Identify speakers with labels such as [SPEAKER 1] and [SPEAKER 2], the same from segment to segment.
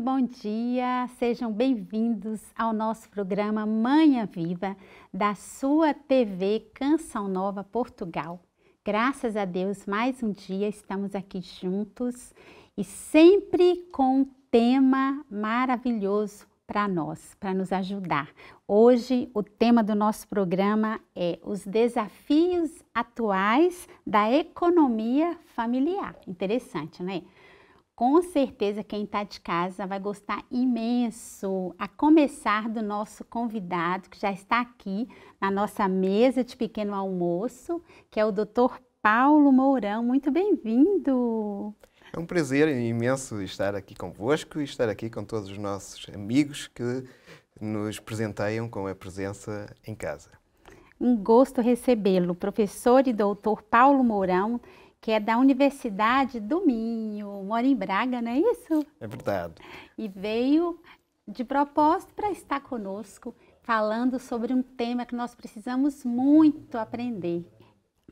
[SPEAKER 1] Muito bom dia, sejam bem-vindos ao nosso programa Manhã Viva da sua TV Canção Nova Portugal. Graças a Deus, mais um dia estamos aqui juntos e sempre com um tema maravilhoso para nós, para nos ajudar. Hoje, o tema do nosso programa é os desafios atuais da economia familiar. Interessante, não é? Com certeza quem está de casa vai gostar imenso, a começar do nosso convidado que já está aqui na nossa mesa de pequeno almoço, que é o Dr. Paulo Mourão. Muito bem-vindo!
[SPEAKER 2] É um prazer imenso estar aqui convosco e estar aqui com todos os nossos amigos que nos presenteiam com a presença em
[SPEAKER 1] casa. Um gosto recebê-lo, professor e doutor Paulo Mourão que é da Universidade do Minho, mora em Braga, não é isso? É verdade. E veio de propósito para estar conosco, falando sobre um tema que nós precisamos muito aprender.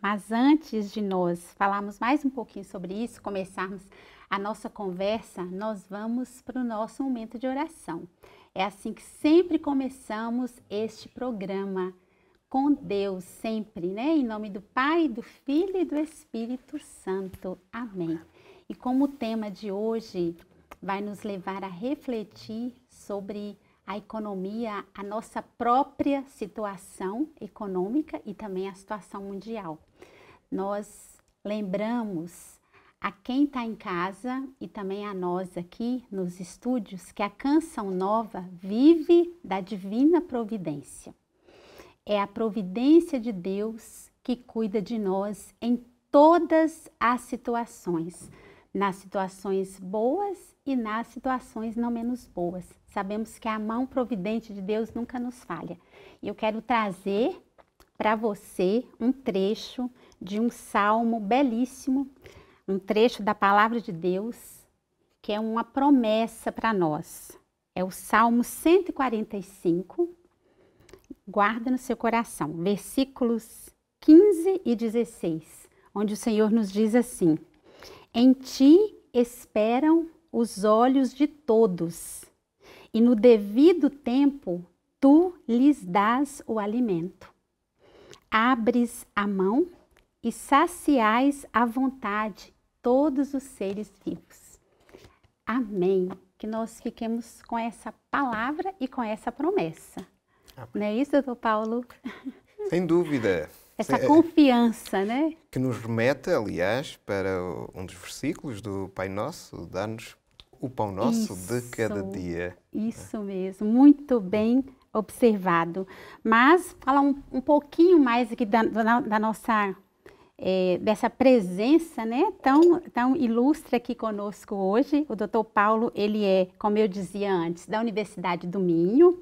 [SPEAKER 1] Mas antes de nós falarmos mais um pouquinho sobre isso, começarmos a nossa conversa, nós vamos para o nosso momento de oração. É assim que sempre começamos este programa com Deus sempre, né? Em nome do Pai, do Filho e do Espírito Santo. Amém. E como o tema de hoje vai nos levar a refletir sobre a economia, a nossa própria situação econômica e também a situação mundial. Nós lembramos a quem está em casa e também a nós aqui nos estúdios que a canção nova vive da divina providência é a providência de Deus que cuida de nós em todas as situações, nas situações boas e nas situações não menos boas. Sabemos que a mão providente de Deus nunca nos falha. E eu quero trazer para você um trecho de um salmo belíssimo, um trecho da palavra de Deus, que é uma promessa para nós. É o Salmo 145, guarda no seu coração. Versículos 15 e 16, onde o Senhor nos diz assim: Em ti esperam os olhos de todos, e no devido tempo tu lhes dás o alimento. Abres a mão e saciais à vontade todos os seres vivos. Amém. Que nós fiquemos com essa palavra e com essa promessa. Ah, Não é isso, doutor Paulo?
[SPEAKER 2] Sem dúvida. Essa Sem, é.
[SPEAKER 1] confiança, né?
[SPEAKER 2] Que nos remete, aliás, para um dos versículos do Pai Nosso, dá-nos o pão nosso isso, de cada dia.
[SPEAKER 1] Isso mesmo, muito bem observado. Mas falar um, um pouquinho mais aqui da, da, da nossa é, dessa presença né, tão, tão ilustre aqui conosco hoje. O doutor Paulo, ele é, como eu dizia antes, da Universidade do Minho,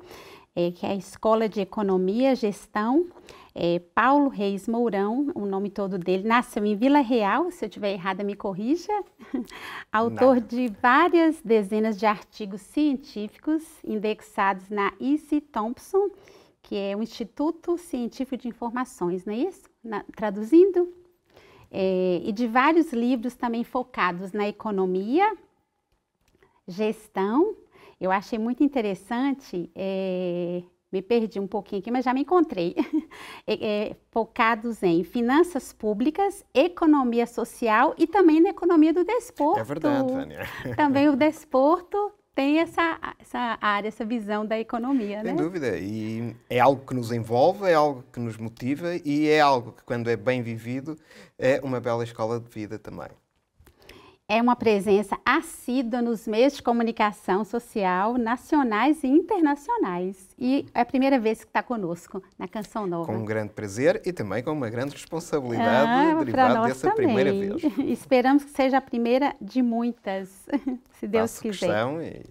[SPEAKER 1] é, que é a Escola de Economia, Gestão, é, Paulo Reis Mourão, o nome todo dele, nasceu em Vila Real, se eu estiver errada me corrija, autor Nada. de várias dezenas de artigos científicos indexados na IC Thompson, que é o Instituto Científico de Informações, não é isso? Na, traduzindo? É, e de vários livros também focados na economia, gestão eu achei muito interessante, é, me perdi um pouquinho aqui, mas já me encontrei, é, focados em finanças públicas, economia social e também na economia do desporto. É verdade, Vânia. Também o desporto tem essa, essa área, essa visão da economia, Sem né? Sem
[SPEAKER 2] dúvida. E é algo que nos envolve, é algo que nos motiva e é algo que, quando é bem vivido, é uma bela escola de vida também
[SPEAKER 1] é uma presença assídua nos meios de comunicação social nacionais e internacionais. E é a primeira vez que está conosco na Canção Nova. Com um
[SPEAKER 2] grande prazer e também com uma grande responsabilidade ah, derivada dessa também. primeira
[SPEAKER 1] vez. Esperamos que seja a primeira de muitas, se Deus Faço quiser. Questão e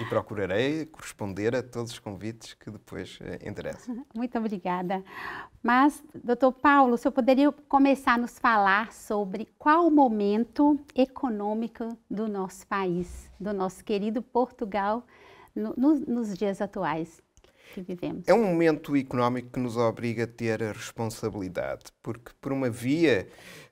[SPEAKER 2] e procurarei corresponder a todos os convites que depois eh, interessam.
[SPEAKER 1] Muito obrigada. Mas, doutor Paulo, o senhor poderia começar a nos falar sobre qual o momento econômico do nosso país, do nosso querido Portugal, no, no, nos dias atuais? que vivemos É
[SPEAKER 2] um momento económico que nos obriga a ter a responsabilidade, porque, por uma via,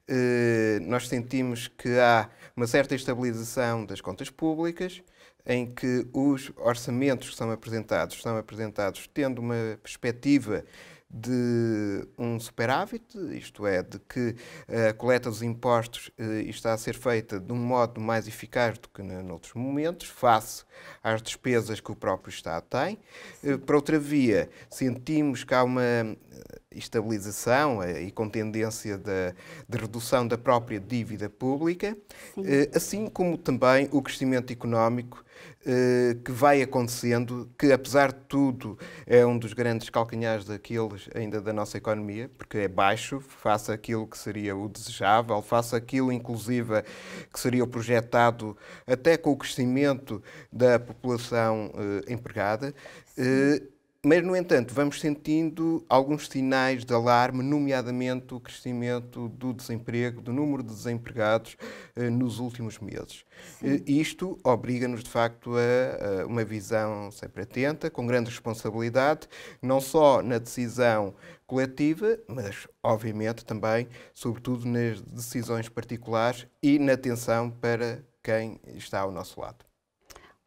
[SPEAKER 2] eh, nós sentimos que há uma certa estabilização das contas públicas, em que os orçamentos que são apresentados são apresentados tendo uma perspectiva de um superávit, isto é, de que eh, a coleta dos impostos eh, está a ser feita de um modo mais eficaz do que noutros momentos, face às despesas que o próprio Estado tem. Eh, por outra via, sentimos que há uma estabilização e com tendência de, de redução da própria dívida pública, assim como também o crescimento económico eh, que vai acontecendo, que apesar de tudo é um dos grandes calcanhares daqueles ainda da nossa economia, porque é baixo, faça aquilo que seria o desejável, faça aquilo inclusive que seria o projetado até com o crescimento da população eh, empregada. Eh, mas, no entanto, vamos sentindo alguns sinais de alarme, nomeadamente o crescimento do desemprego, do número de desempregados eh, nos últimos meses. Eh, isto obriga-nos, de facto, a, a, uma visão sempre atenta, com grande responsabilidade, não só na decisão coletiva, mas, obviamente, também, sobretudo, nas decisões particulares e na atenção para quem está ao nosso lado.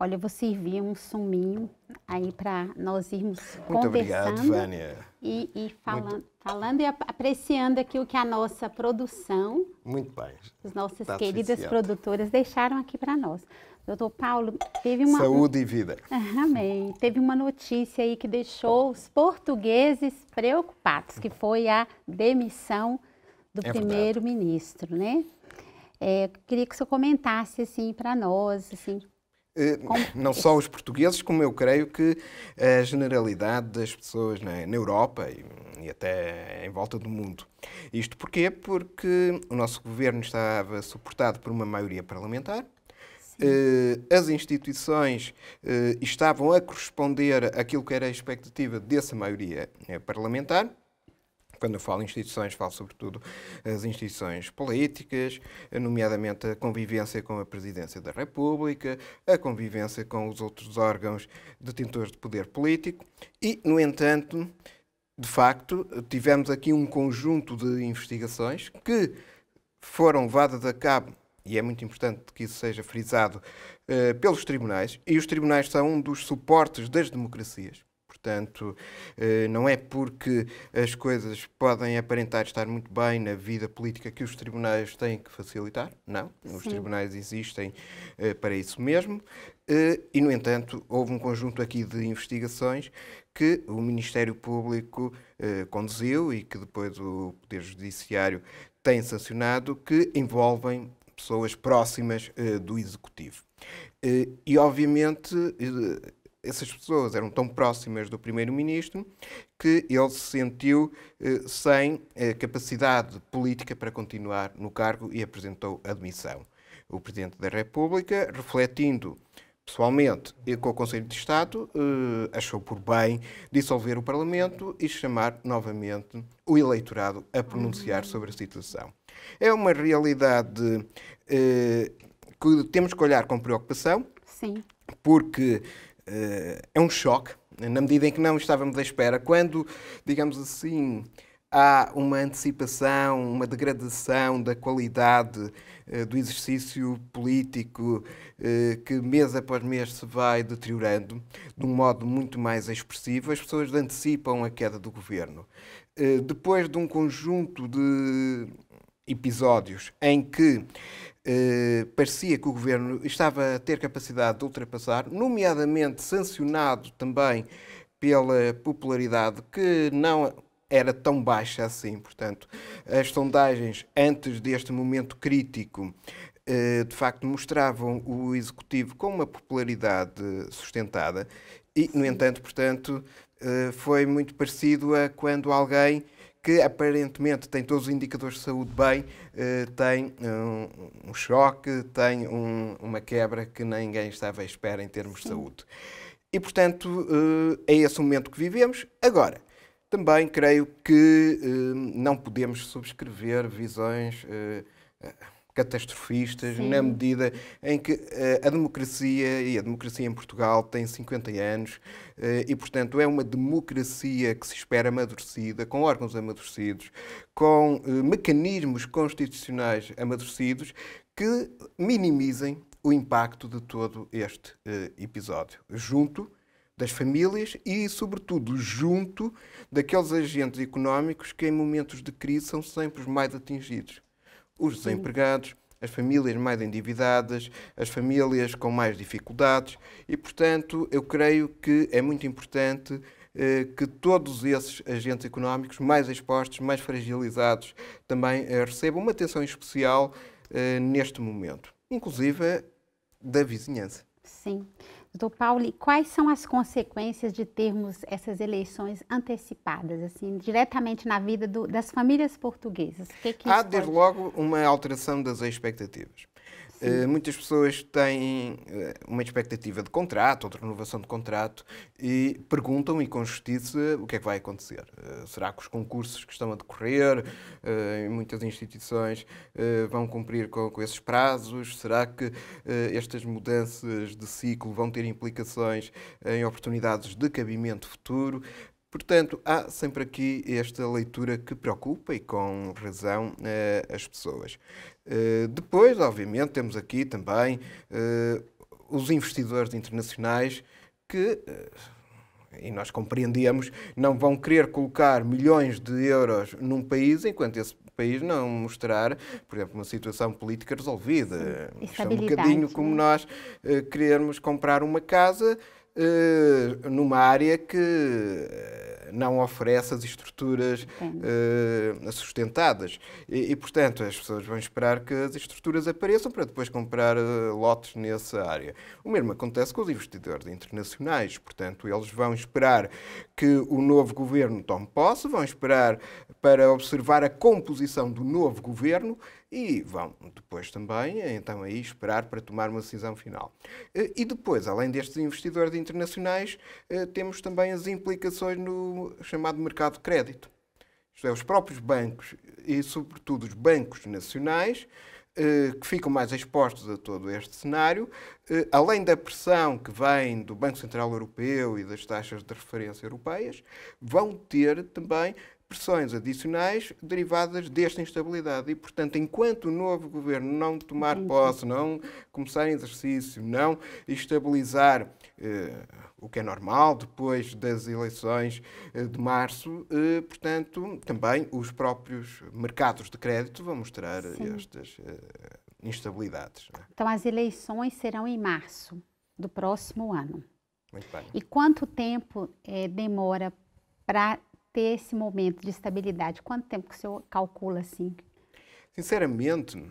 [SPEAKER 1] Olha, eu vou servir um suminho aí para nós irmos Muito conversando. Obrigado, Vânia. E, e falando, Muito... falando e apreciando aqui o que a nossa produção, Muito bem. as nossas tá queridas suficiente. produtoras deixaram aqui para nós. Doutor Paulo, teve uma. Saúde e vida. Amém. Teve uma notícia aí que deixou os portugueses preocupados, que foi a demissão do é primeiro-ministro, né? É, queria que o senhor comentasse assim para nós, assim,
[SPEAKER 2] eh, não só os portugueses, como eu creio que a generalidade das pessoas na, Europa e, até em volta do mundo. Isto porquê? Porque o nosso governo estava suportado por uma maioria parlamentar, eh, as instituições eh, estavam a corresponder àquilo que era a expectativa dessa maioria parlamentar quando eu falo instituições, falo sobretudo as instituições políticas, nomeadamente a convivência com a Presidência da República, a convivência com os outros órgãos detentores de poder político e, no entanto, de facto, tivemos aqui um conjunto de investigações que foram levadas a cabo e é muito importante que isso seja frisado, eh, pelos tribunais, e os tribunais são um dos suportes das democracias. Portanto, eh, não é porque as coisas podem aparentar estar muito bem na vida política que os tribunais têm que facilitar. Não. Sim. Os tribunais existem eh, para isso mesmo. Eh, e, no entanto, houve um conjunto aqui de investigações que o Ministério Público conduziu e que depois o Poder Judiciário tem sancionado, que envolvem pessoas próximas do Executivo. E, obviamente, essas pessoas eram tão próximas do primeiro-ministro que ele se sentiu eh, sem eh, capacidade política para continuar no cargo e apresentou admissão. O presidente da República, refletindo pessoalmente com o Conselho de Estado, eh, achou por bem dissolver o Parlamento e chamar novamente o eleitorado a pronunciar sobre a situação. É uma realidade eh, que temos que olhar com preocupação. Sim. Porque eh, é um choque, na medida em que não estávamos à espera. Quando, digamos assim, há uma antecipação, uma degradação da qualidade eh, do exercício político eh, que mês após mês se vai deteriorando de um modo muito mais expressivo, as pessoas antecipam a queda do governo. depois de um conjunto de episódios em que eh, parecia que o governo estava a ter capacidade de ultrapassar, nomeadamente sancionado também pela popularidade que não era tão baixa assim. Portanto, as sondagens antes deste momento crítico eh, de facto mostravam o executivo com uma popularidade sustentada e, no entanto, portanto, eh, foi muito parecido a quando alguém que aparentemente tem todos os indicadores de saúde bem, eh, tem eh, um, choque, tem um, uma quebra que ninguém estava à espera em termos Sim. de saúde. E, portanto, eh, é esse o momento que vivemos. Agora, também creio que não podemos subscrever visões catastrofistas Sim. na medida em que uh, a democracia e a democracia em Portugal tem 50 anos uh, e, portanto, é uma democracia que se espera amadurecida, com órgãos amadurecidos, com uh, mecanismos constitucionais amadurecidos que minimizem o impacto de todo este episódio, junto das famílias e, sobretudo, junto daqueles agentes económicos que, em momentos de crise, são sempre os mais atingidos os desempregados, as famílias mais endividadas, as famílias com mais dificuldades e, portanto, eu creio que é muito importante eh, que todos esses agentes económicos mais expostos, mais fragilizados, também eh, recebam uma atenção especial eh, neste momento, inclusive da vizinhança.
[SPEAKER 1] Sim. Doutor Paulo, quais são as consequências de termos essas eleições antecipadas, assim, diretamente na vida do, das famílias portuguesas? Que é que Há, desde
[SPEAKER 2] pode... logo, uma alteração das expectativas. Uh, muitas pessoas têm eh, uma expectativa de contrato ou de renovação de contrato e perguntam, e com justiça, o que é que vai acontecer. Uh, será que os concursos que estão a decorrer uh, em muitas instituições vão cumprir com, com, esses prazos? Será que estas mudanças de ciclo vão ter implicações em oportunidades de cabimento futuro? Portanto, há sempre aqui esta leitura que preocupa e com razão eh, as pessoas. Eh, depois, obviamente, temos aqui também eh, os investidores internacionais que e nós compreendíamos, não vão querer colocar milhões de euros num país enquanto esse país não mostrar, por exemplo, uma situação política resolvida. Isto é um bocadinho como nós uh, querermos comprar uma casa eh, numa área que eh, não oferece as estruturas uh, sustentadas. E, e, portanto, as pessoas vão esperar que as estruturas apareçam para depois comprar uh, lotes nessa área. O mesmo acontece com os investidores internacionais. Portanto, eles vão esperar que o novo governo tome posse, vão esperar para observar a composição do novo governo e vão depois também, eh, então aí, esperar para tomar uma decisão final. Eh, e depois, além destes investidores internacionais, eh, temos também as implicações no chamado mercado de crédito. Isto é, os próprios bancos e, sobretudo, os bancos nacionais, que ficam mais expostos a todo este cenário, além da pressão que vem do Banco Central Europeu e das taxas de referência europeias, vão ter também pressões adicionais derivadas desta instabilidade. E, portanto, enquanto o novo governo não tomar uhum. posse, não começar exercício, não estabilizar eh, o que é normal depois das eleições eh, de março, eh, portanto, também os próprios mercados de crédito vão mostrar Sim. estas eh, instabilidades. É?
[SPEAKER 1] Então, as eleições serão em março do próximo ano. Muito bem. E quanto tempo eh, demora para ter esse momento de estabilidade? Quanto tempo que o senhor calcula assim?
[SPEAKER 2] Sinceramente, uh,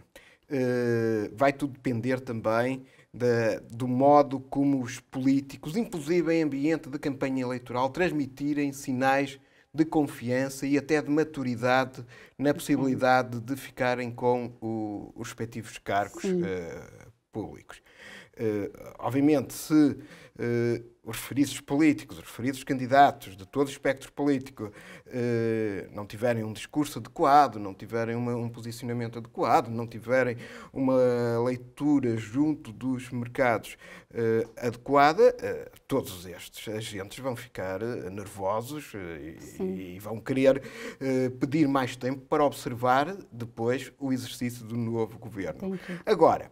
[SPEAKER 2] vai tudo depender também da, do modo como os políticos, inclusive em ambiente de campanha eleitoral, transmitirem sinais de confiança e até de maturidade na uhum. possibilidade de ficarem com o, os respectivos cargos uh, públicos. Eh, obviamente, se eh, os referidos políticos, os referidos candidatos de todo o espectro político eh, não tiverem um discurso adequado, não tiverem uma, um posicionamento adequado, não tiverem uma leitura junto dos mercados adequada, todos estes agentes vão ficar nervosos e, e, vão querer pedir mais tempo para observar depois o exercício do novo governo. Agora,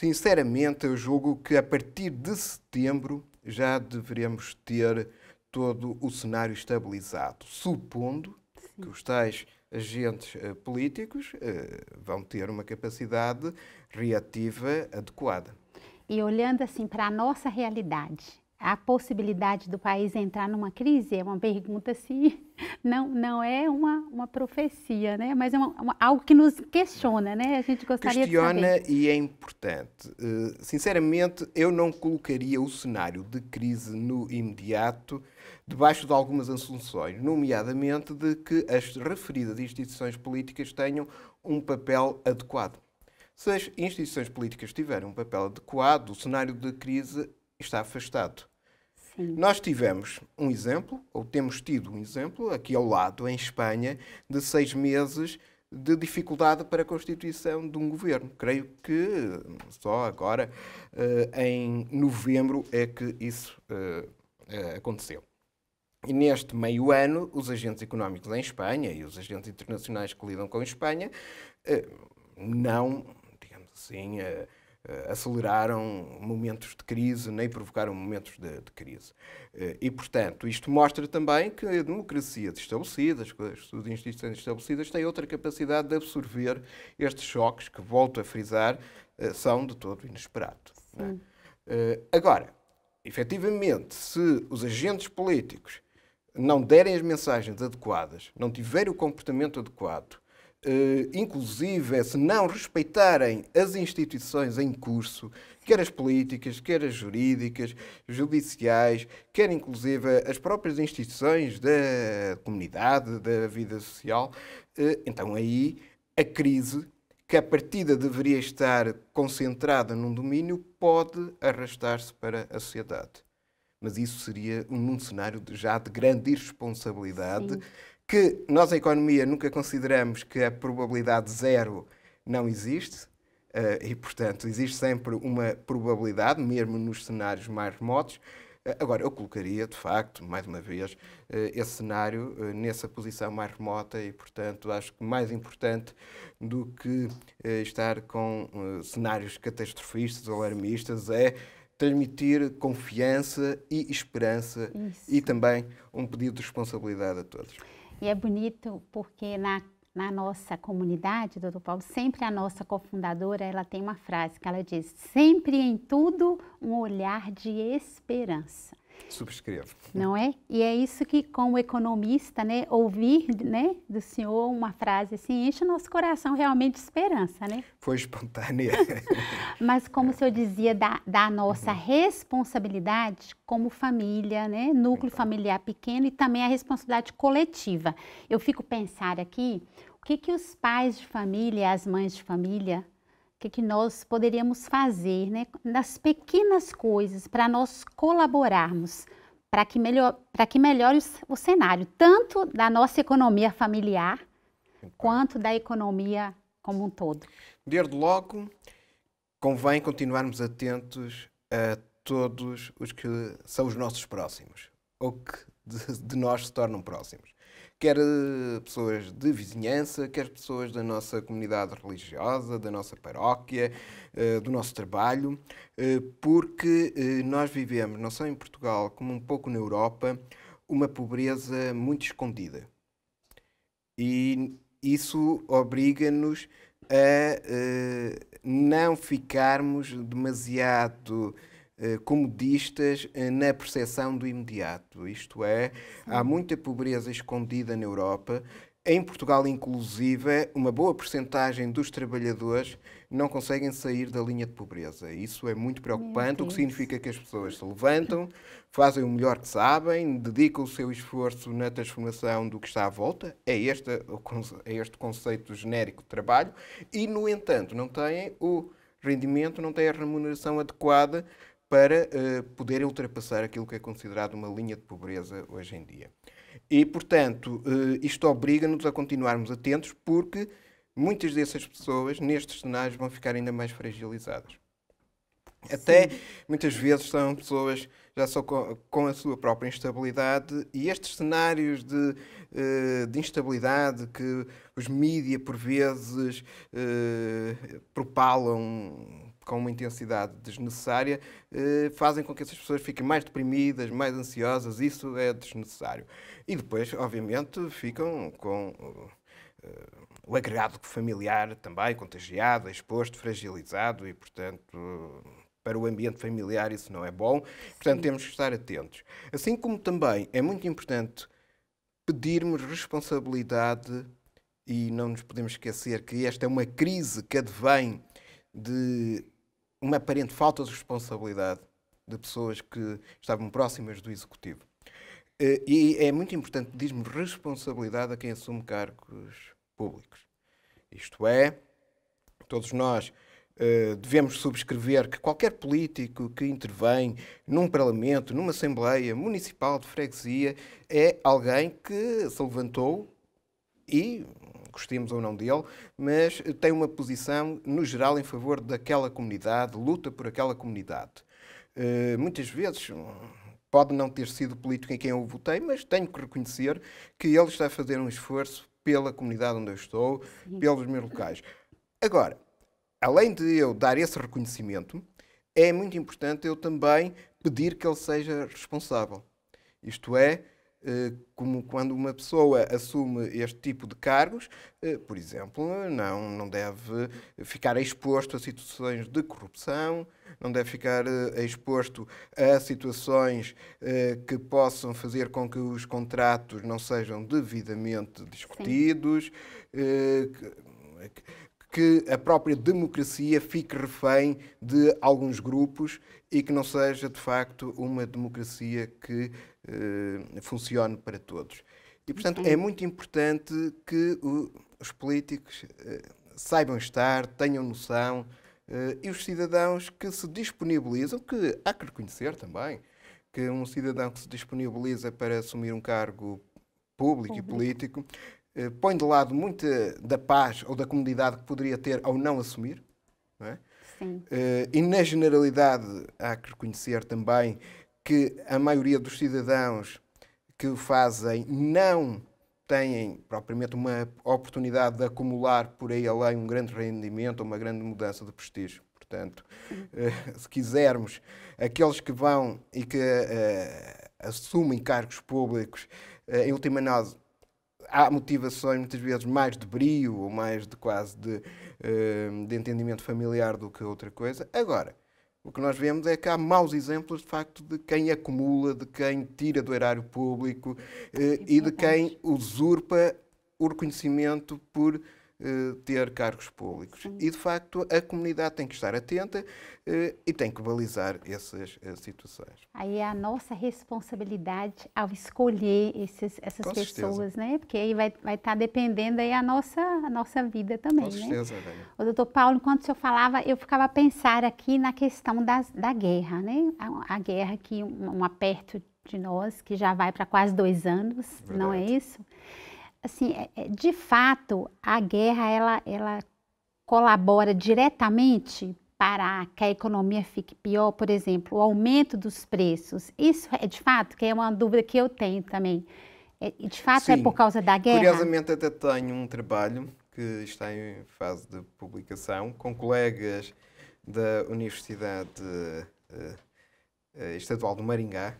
[SPEAKER 2] Sinceramente, eu julgo que a partir de setembro já deveremos ter todo o cenário estabilizado, supondo Sim. que os tais agentes uh, políticos uh, vão ter uma capacidade reativa adequada.
[SPEAKER 1] E olhando assim para a nossa realidade, a possibilidade do país entrar numa crise é uma pergunta assim, não, não é uma, uma profecia, né? mas é uma, uma, algo que nos questiona, né? A gente gostaria questiona
[SPEAKER 2] e é importante. Uh, sinceramente, eu não colocaria o cenário de crise no imediato debaixo de algumas assunções, nomeadamente de que as referidas instituições políticas tenham um papel adequado. Se as instituições políticas tiverem um papel adequado, o cenário de crise está afastado. Sim. Nós tivemos um exemplo, ou temos tido um exemplo, aqui ao lado, em Espanha, de seis meses de dificuldade para a constituição de um governo. Creio que só agora, eh, em novembro, é que isso eh, eh, aconteceu. E neste meio ano, os agentes económicos em Espanha e os agentes internacionais que lidam com a Espanha não, digamos assim, eh, aceleraram momentos de crise, nem provocaram momentos de, de crise. Eh, e, portanto, isto mostra também que a democracia estabelecida, as instituições estabelecidas, têm outra capacidade de absorver estes choques que, volto a frisar, eh, são de todo inesperados. É? Agora, efetivamente, se os agentes políticos não derem as mensagens adequadas, não tiverem o comportamento adequado, eh, inclusive, é se não respeitarem as instituições em curso, quer as políticas, quer as jurídicas, judiciais, quer inclusive as próprias instituições da comunidade, da vida social, eh, então aí a crise, que a partida deveria estar concentrada num domínio, pode arrastar-se para a sociedade. Mas isso seria num cenário já de grande irresponsabilidade. Sim que nós, a economia, nunca consideramos que a probabilidade zero não existe. Uh, e, portanto, existe sempre uma probabilidade, mesmo nos cenários mais remotos. Uh, agora, eu colocaria, de facto, mais uma vez, uh, esse cenário nessa posição mais remota e, portanto, acho que mais importante do que estar com cenários catastrofistas ou alarmistas é transmitir confiança e esperança Isso. e também um pedido de responsabilidade a todos.
[SPEAKER 1] E é bonito porque na, na nossa comunidade, doutor Paulo, sempre a nossa cofundadora, ela tem uma frase que ela diz, sempre em tudo um olhar de esperança.
[SPEAKER 2] Subscrevo.
[SPEAKER 1] Não é? E é isso que, como economista, né, ouvir né, do senhor uma frase assim enche o nosso coração realmente de esperança, né?
[SPEAKER 2] Foi espontânea.
[SPEAKER 1] Mas como é. o senhor dizia, da, da nossa uhum. responsabilidade como família, né, núcleo então. familiar pequeno e também a responsabilidade coletiva. Eu fico pensar aqui, o que, que os pais de família, as mães de família, que, que nós poderíamos fazer, né, nas pequenas coisas, para nós colaborarmos, para que, melhor, que melhore o, o cenário, tanto da nossa economia familiar, então. quanto da economia como um todo.
[SPEAKER 2] Desde logo, convém continuarmos atentos a todos os que são os nossos próximos, ou que de, de nós se tornam próximos quer eh, pessoas de vizinhança, quer pessoas da nossa comunidade religiosa, da nossa paróquia, eh, do nosso trabalho, eh, porque nós vivemos, não só em Portugal, como um pouco na Europa, uma pobreza muito escondida. E isso obriga-nos a não ficarmos demasiado eh, comodistas eh, na percepção do imediato. Isto é, há muita pobreza escondida na Europa. Em Portugal, inclusive, uma boa percentagem dos trabalhadores não conseguem sair da linha de pobreza. Isso é muito preocupante, o que significa que as pessoas se levantam, fazem o melhor que sabem, dedicam o seu esforço na transformação do que está à volta. É este, é este conceito genérico de trabalho. E, no entanto, não têm o rendimento, não têm a remuneração adequada para uh, poderem ultrapassar aquilo que é considerado uma linha de pobreza hoje em dia. E, portanto, uh, isto obriga-nos a continuarmos atentos, porque muitas dessas pessoas, nestes cenários, vão ficar ainda mais fragilizadas. Sim. Até muitas vezes são pessoas já só com, com, a sua própria instabilidade e estes cenários de, eh, de instabilidade que os mídias, por vezes propalam com uma intensidade desnecessária eh, fazem com que essas pessoas fiquem mais deprimidas, mais ansiosas, isso é desnecessário. E depois, obviamente, ficam com uh, o agregado familiar também contagiado, exposto, fragilizado e, portanto, para o ambiente familiar isso não é bom. Portanto, Sim. temos que estar atentos. Assim como também é muito importante pedirmos responsabilidade e não nos podemos esquecer que esta é uma crise que advém de uma aparente falta de responsabilidade de pessoas que estavam próximas do executivo. Eh, e é muito importante diz-me, responsabilidade a quem assume cargos públicos. Isto é, todos nós eh, devemos subscrever que qualquer político que intervém num parlamento, numa assembleia municipal de freguesia, é alguém que se levantou e gostemos ou não dele, mas tem uma posição, no geral, em favor daquela comunidade, luta por aquela comunidade. Uh, muitas vezes pode não ter sido político em quem eu votei, mas tenho que reconhecer que ele está a fazer um esforço pela comunidade onde eu estou, Sim. pelos meus locais. Agora, além de eu dar esse reconhecimento, é muito importante eu também pedir que ele seja responsável. Isto é, eh, como quando uma pessoa assume este tipo de cargos, eh, por exemplo, não, não deve ficar exposto a situações de corrupção, não deve ficar eh, exposto a situações que possam fazer com que os contratos não sejam devidamente discutidos. Sim que a própria democracia fique refém de alguns grupos e que não seja, de facto, uma democracia que eh, funcione para todos. E, portanto, é uhum. muito importante que o, os políticos eh, saibam estar, tenham noção, eh, e os cidadãos que se disponibilizam, que há que reconhecer também, que um cidadão que se disponibiliza para assumir um cargo público, público. e político eh, põe de lado muita da paz ou da comunidade que poderia ter ao não assumir. Não é? Sim. Eh, e na generalidade, há que reconhecer também que a maioria dos cidadãos que o fazem não têm propriamente uma oportunidade de acumular por aí além um grande rendimento, ou uma grande mudança de prestígio. Portanto, eh, se quisermos, aqueles que vão e que uh, assumem cargos públicos, uh, em última análise, há motivações muitas vezes mais de brio ou mais de quase de, eh, de entendimento familiar do que outra coisa. Agora, o que nós vemos é que há maus exemplos, de facto, de quem acumula, de quem tira do erário público eh, e, e é de quem usurpa o reconhecimento por eh, ter cargos públicos. Sim. E, de facto, a comunidade tem que estar atenta eh, e tem que balizar essas eh, situações.
[SPEAKER 1] Aí é a nossa responsabilidade ao escolher esses, essas Com pessoas, certeza. né? Porque aí vai, vai estar tá dependendo aí a nossa, a nossa vida também, Com né? certeza, O doutor Paulo, enquanto o senhor falava, eu ficava a pensar aqui na questão das, da guerra, né? A, a guerra que um, um aperto de nós, que já vai para quase dois anos, Verdade. não é isso? assim, é, é, de fato, a guerra ela, ela colabora diretamente para que a economia fique pior, por exemplo, o aumento dos preços. Isso é de fato que é uma dúvida que eu tenho também. É, de fato Sim. é por causa da guerra. Curiosamente
[SPEAKER 2] até tenho um trabalho que está em fase de publicação com colegas da Universidade eh, eh, Estadual do Maringá,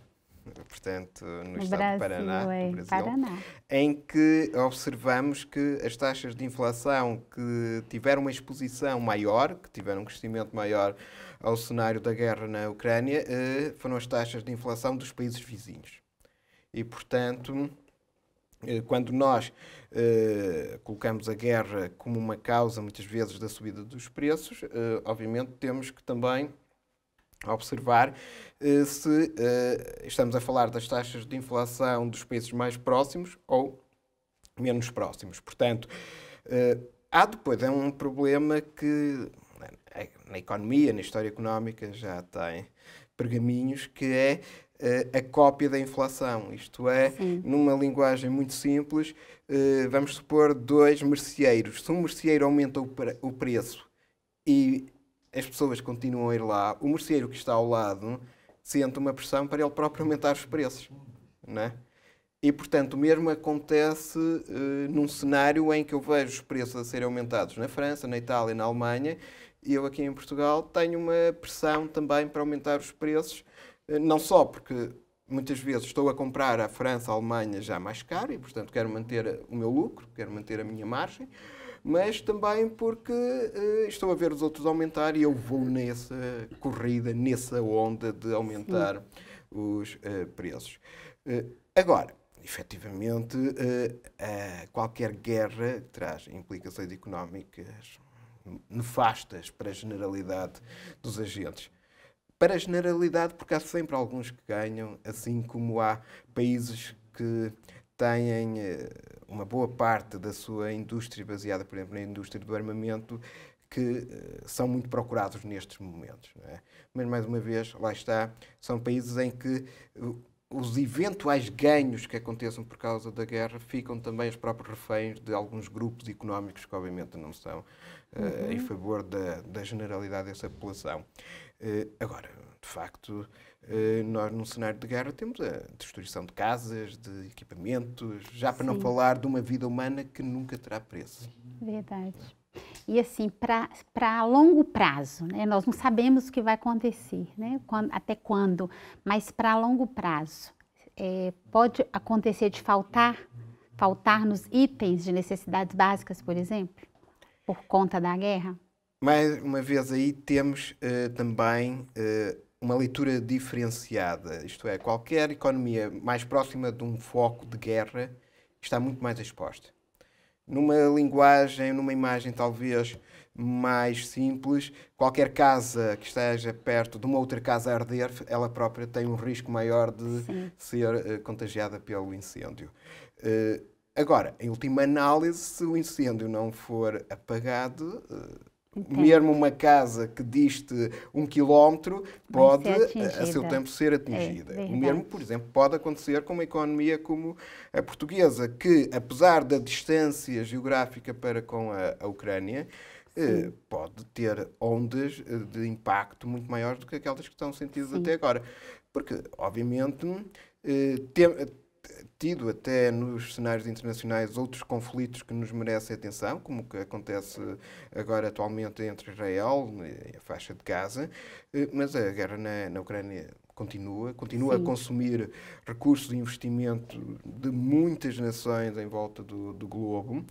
[SPEAKER 2] portanto, no, no estado do Paraná, é. Brasil, Paraná, em que observamos que as taxas de inflação que tiveram uma exposição maior, que tiveram um crescimento maior ao cenário da guerra na Ucrânia, eh, foram as taxas de inflação dos países vizinhos. E, portanto, eh, quando nós eh, colocamos a guerra como uma causa, muitas vezes, da subida dos preços, obviamente temos que também observar eh, se eh, estamos a falar das taxas de inflação dos países mais próximos ou menos próximos. Portanto, eh, há depois é um problema que na economia, na história económica, já tem pergaminhos, que é a cópia da inflação. Isto é, Sim. numa linguagem muito simples, vamos supor dois merceeiros. Se um merceeiro aumenta o preço e as pessoas continuam a ir lá, o merceiro que está ao lado sente uma pressão para ele próprio aumentar os preços. Né? E, portanto, o mesmo acontece uh, num cenário em que eu vejo os preços a serem aumentados na França, na Itália, na Alemanha, e eu aqui em Portugal tenho uma pressão também para aumentar os preços, uh, não só porque muitas vezes estou a comprar a França, a Alemanha já mais caro, e, portanto, quero manter o meu lucro, quero manter a minha margem, mas também porque uh, eh, estou a ver os outros aumentar e eu vou nessa corrida, nessa onda de aumentar Sim. os uh, preços. Uh, agora, efetivamente, qualquer guerra traz implicações económicas nefastas para a generalidade dos agentes. Para a generalidade, porque há sempre alguns que ganham, assim como há países que têm eh, uma boa parte da sua indústria baseada, por exemplo, na indústria do armamento, que eh, são muito procurados nestes momentos. É? Mas, mais uma vez, lá está, são países em que eh, os eventuais ganhos que aconteçam por causa da guerra ficam também os próprios reféns de alguns grupos económicos que, obviamente, não são uhum. uh, em favor da, da generalidade dessa população. Uh, agora, de facto, eh, nós, num cenário de guerra, temos a destruição de casas, de equipamentos, já para Sim. não falar de uma vida humana que nunca terá preço.
[SPEAKER 1] Verdade. E assim, para longo prazo, né? nós não sabemos o que vai acontecer, né? Quando, até quando, mas para longo prazo, é, pode acontecer de faltar, faltar-nos itens de necessidades básicas, por exemplo, por conta da guerra?
[SPEAKER 2] Mais uma vez aí temos uh, também uh, uma leitura diferenciada, isto é, qualquer economia mais próxima de um foco de guerra está muito mais exposta. Numa linguagem, numa imagem talvez mais simples, qualquer casa que esteja perto de uma outra casa a arder, ela própria tem um risco maior de Sim. ser uh, contagiada pelo incêndio. Uh, agora, em última análise, se o incêndio não for apagado. Uh, mesmo uma casa que diste um quilómetro é pode, a seu tempo, ser é, atingida. É, o mesmo, por exemplo, pode acontecer com uma economia como a portuguesa, que, apesar da distância geográfica para com a, a Ucrânia, eh, pode ter ondas eh, de impacto muito maiores do que aquelas que estão sentidas Sim. até agora. Porque, obviamente, eh, tem, tido até nos cenários internacionais outros conflitos que nos merecem atenção, como que acontece agora atualmente entre Israel e a faixa de Gaza, eh, mas a guerra na, na Ucrânia continua, continua Sim. a consumir recursos de investimento de muitas nações em volta do, do globo,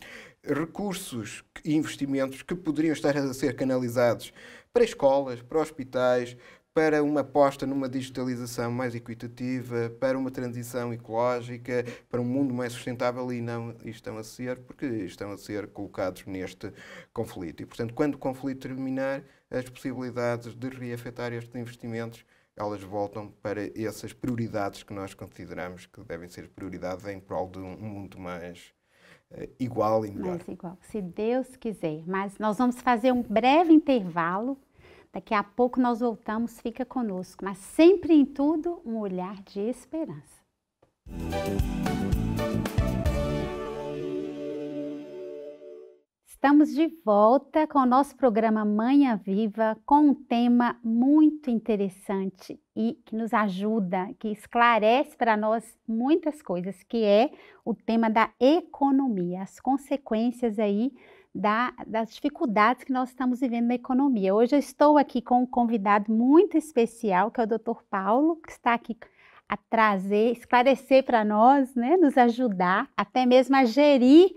[SPEAKER 2] recursos e investimentos que poderiam estar a ser canalizados para escolas, para hospitais, para uma aposta numa digitalização mais equitativa, para uma transição ecológica, para um mundo mais sustentável e não estão a ser, porque estão a ser colocados neste conflito. E, portanto, quando o conflito terminar, as possibilidades de reafetar estes investimentos elas voltam para essas prioridades que nós consideramos que devem ser prioridades em prol de um mundo mais uh, igual e melhor.
[SPEAKER 1] Mais igual, se Deus quiser. Mas nós vamos fazer um breve intervalo Daqui a pouco nós voltamos, fica conosco, mas sempre em tudo um olhar de esperança. Estamos de volta com o nosso programa Manhã Viva, com um tema muito interessante e que nos ajuda, que esclarece para nós muitas coisas, que é o tema da economia, as consequências aí da, das dificuldades que nós estamos vivendo na economia. Hoje eu estou aqui com um convidado muito especial, que é o Dr. Paulo, que está aqui a trazer, esclarecer para nós, né, nos ajudar, até mesmo a gerir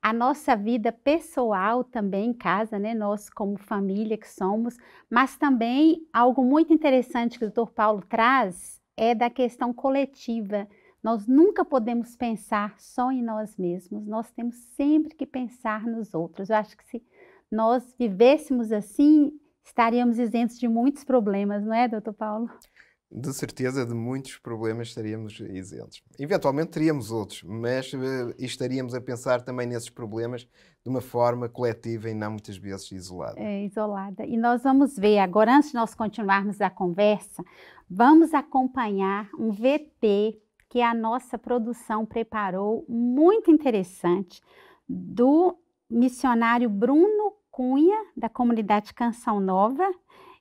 [SPEAKER 1] a nossa vida pessoal também em casa, né? Nós como família que somos, mas também algo muito interessante que o Dr. Paulo traz é da questão coletiva, nós nunca podemos pensar só em nós mesmos, nós temos sempre que pensar nos outros. Eu acho que se nós vivêssemos assim, estaríamos isentos de muitos problemas, não é, doutor Paulo?
[SPEAKER 2] De certeza, de muitos problemas estaríamos isentos. Eventualmente teríamos outros, mas eh, estaríamos a pensar também nesses problemas de uma forma coletiva e não muitas vezes isolada.
[SPEAKER 1] É, isolada. E nós vamos ver agora, antes de nós continuarmos a conversa, vamos acompanhar um VT que a nossa produção preparou, muito interessante, do missionário Bruno Cunha, da comunidade Canção Nova.